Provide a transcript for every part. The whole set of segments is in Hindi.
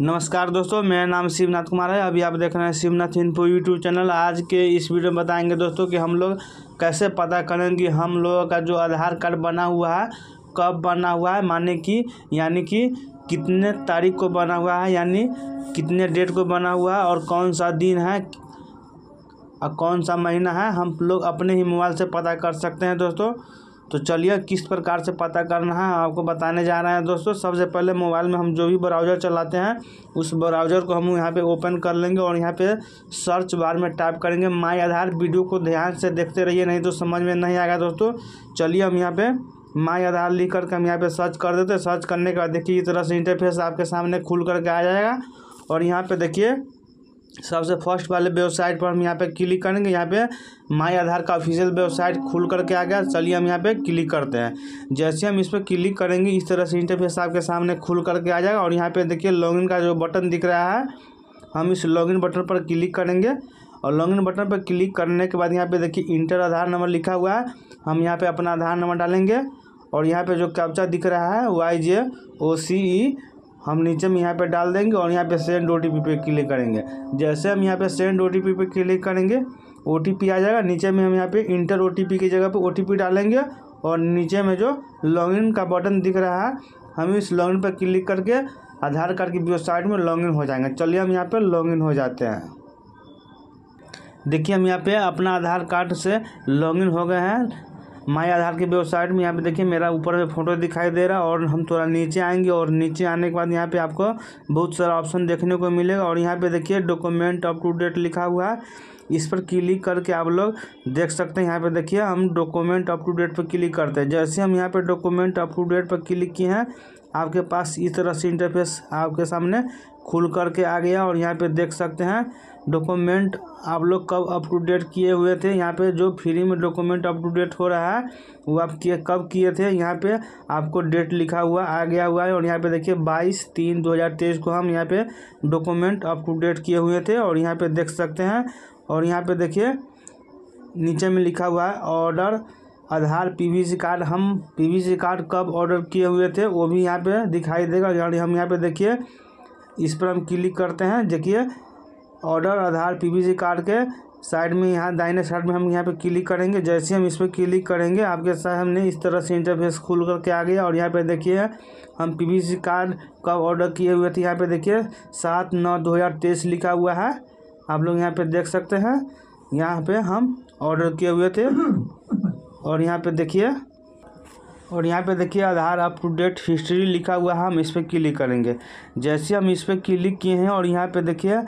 नमस्कार दोस्तों मेरा नाम शिवनाथ कुमार है अभी आप देख रहे हैं शिवनाथ इन्फो यूट्यूब चैनल आज के इस वीडियो में बताएंगे दोस्तों कि हम लोग कैसे पता करें कि हम लोगों का जो आधार कार्ड बना हुआ है कब बना हुआ है माने कि यानी कि कितने तारीख को बना हुआ है यानी कितने डेट को बना हुआ है और कौन सा दिन है और कौन सा महीना है हम लोग अपने ही मोबाइल से पता कर सकते हैं दोस्तों तो चलिए किस प्रकार से पता करना है आपको बताने जा रहे हैं दोस्तों सबसे पहले मोबाइल में हम जो भी ब्राउज़र चलाते हैं उस ब्राउज़र को हम यहाँ पे ओपन कर लेंगे और यहाँ पे सर्च बार में टाइप करेंगे माई आधार वीडियो को ध्यान से देखते रहिए नहीं तो समझ में नहीं आएगा दोस्तों चलिए हम यहाँ पर माई आधार लिख करके हम यहाँ पर सर्च कर देते सर्च करने के बाद देखिए इस तरह से इंटरफेस आपके सामने खुल करके आ जाएगा और यहाँ पर देखिए सबसे फर्स्ट वाले वेबसाइट पर हम यहाँ पे क्लिक करेंगे यहाँ पे माई आधार का ऑफिशियल वेबसाइट खुल करके आ गया चलिए हम यहाँ पे क्लिक करते हैं जैसे हम इस पर क्लिक करेंगे इस तरह से इंटरफेस आपके सामने खुल करके आ जाएगा और यहाँ पे देखिए लॉगिन का जो बटन दिख रहा है हम इस लॉगिन बटन पर क्लिक करेंगे और लॉगिन बटन पर क्लिक करने के बाद यहाँ पर देखिए इंटर आधार नंबर लिखा हुआ है हम यहाँ पर अपना आधार नंबर डालेंगे और यहाँ पर जो कैप्चा दिख रहा है वाई जे ओ सी ई हम नीचे में यहाँ पे डाल देंगे और यहाँ पे सेंड ओ टी पी पे क्लिक करेंगे जैसे हम यहाँ पे सेंड ओ टी पी पे क्लिक करेंगे ओ टी पी आ जाएगा नीचे में हम यहाँ पे इंटर ओ टी पी की जगह पे ओ टी पी डालेंगे और नीचे में जो लॉगिन का बटन दिख रहा है हम इस लॉगिन पर क्लिक करके आधार कार्ड की वेबसाइट में लॉगिन हो जाएंगे चलिए हम यहाँ पर लॉगिन हो जाते हैं देखिए हम यहाँ पे अपना आधार कार्ड से लॉगिन हो गए हैं माई आधार की वेबसाइट में यहाँ पे देखिए मेरा ऊपर में फोटो दिखाई दे रहा है और हम थोड़ा नीचे आएंगे और नीचे आने के बाद यहाँ पे आपको बहुत सारा ऑप्शन देखने को मिलेगा और यहाँ पे देखिए डॉक्यूमेंट अप टू डेट लिखा हुआ है इस पर क्लिक करके आप लोग देख सकते हैं यहाँ पे देखिए हम डॉक्यूमेंट अप टू डेट पर क्लिक करते हैं जैसे हम यहाँ पर डॉक्यूमेंट अप टू डेट पर क्लिक किए हैं आपके पास इस तरह से इंटरफेस आपके सामने खुल करके आ गया और यहाँ पे देख सकते हैं डॉक्यूमेंट आप लोग कब अप टू डेट किए हुए थे यहाँ पे जो फ्री में डॉक्यूमेंट अप टू डेट हो रहा है वो आप किए कब किए थे यहाँ पे आपको डेट लिखा हुआ आ गया हुआ है और यहाँ पे देखिए 22 तीन 2023 को हम यहाँ पे डॉक्यूमेंट अप टू डेट किए हुए थे और यहाँ पे देख सकते हैं और यहाँ पे देखिए नीचे में लिखा हुआ है ऑर्डर आधार पीवीसी कार्ड हम पीवीसी कार्ड कब ऑर्डर किए हुए थे वो भी यहाँ पे दिखाई देगा यानी हम यहाँ पे देखिए इस पर हम क्लिक करते हैं देखिए ऑर्डर आधार पीवीसी कार्ड के साइड में यहाँ दाहिने साइड में हम यहाँ पे क्लिक करेंगे जैसे हम इस पर क्लिक करेंगे आपके साथ हमने इस तरह से इंटरफेस खुल करके आ गया और यहाँ पे देखिए हम पीवीसी कार्ड कब ऑर्डर किए हुए थे यहाँ पे देखिए सात नौ दो हज़ार तेईस लिखा हुआ है आप लोग यहाँ पे देख सकते हैं यहाँ पे हम ऑर्डर किए हुए थे और यहाँ पे देखिए और यहाँ पे देखिए Aadhaar up to date history लिखा हुआ है हम इस पर क्लिक करेंगे जैसे हम इस पर क्लिक किए हैं और यहाँ पे देखिए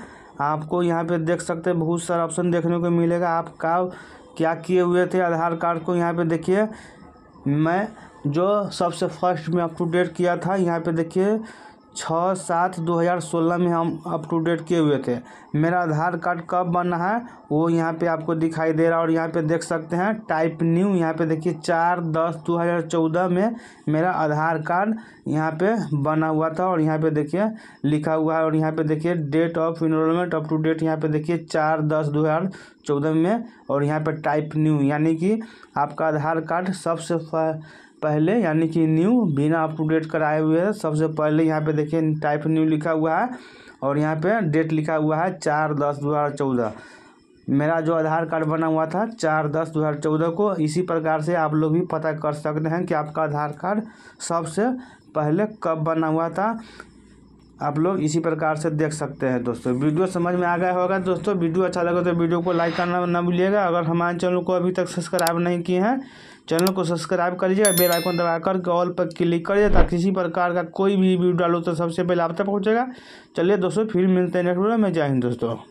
आपको यहाँ पे देख सकते हैं बहुत सारा ऑप्शन देखने को मिलेगा आप का क्या किए हुए थे आधार कार्ड को यहाँ पे देखिए मैं जो सबसे फर्स्ट में अप टू डेट किया था यहाँ पे देखिए छः सात दो हज़ार सोलह में हम अप टू डेट किए हुए थे मेरा आधार कार्ड कब बना है वो यहाँ पे आपको दिखाई दे रहा है और यहाँ पे देख सकते हैं टाइप न्यू यहाँ पे देखिए चार दस दो हज़ार चौदह में मेरा आधार कार्ड यहाँ पे बना हुआ था और यहाँ पे देखिए लिखा हुआ है और यहाँ पे देखिए date of enrolment up to date यहाँ पे देखिए चार दस दो हज़ार चौदह में और यहाँ पर टाइप न्यू यानी कि आपका आधार कार्ड सबसे पहले यानी कि न्यू बिना अपडेट कराए हुए सबसे पहले यहाँ पे देखिए टाइप न्यू लिखा हुआ है और यहाँ पे डेट लिखा हुआ है चार दस दो हज़ार चौदह मेरा जो आधार कार्ड बना हुआ था चार दस दो हज़ार चौदह को इसी प्रकार से आप लोग भी पता कर सकते हैं कि आपका आधार कार्ड सबसे पहले कब बना हुआ था आप लोग इसी प्रकार से देख सकते हैं दोस्तों वीडियो समझ में आ गया होगा दोस्तों वीडियो अच्छा लगे तो वीडियो को लाइक करना ना भूलिएगा अगर हमारे चैनल को अभी तक सब्सक्राइब नहीं किए हैं चैनल को सब्सक्राइब कर लीजिएगा बेल आइकन दबा कर ऑल पर क्लिक करिए ताकि किसी प्रकार का कोई भी वीडियो डालो तो सबसे पहले आप तक पहुँचेगा चलिए दोस्तों फिर मिलते हैं नेक्स्ट वीडियो में जय हिंद दोस्तों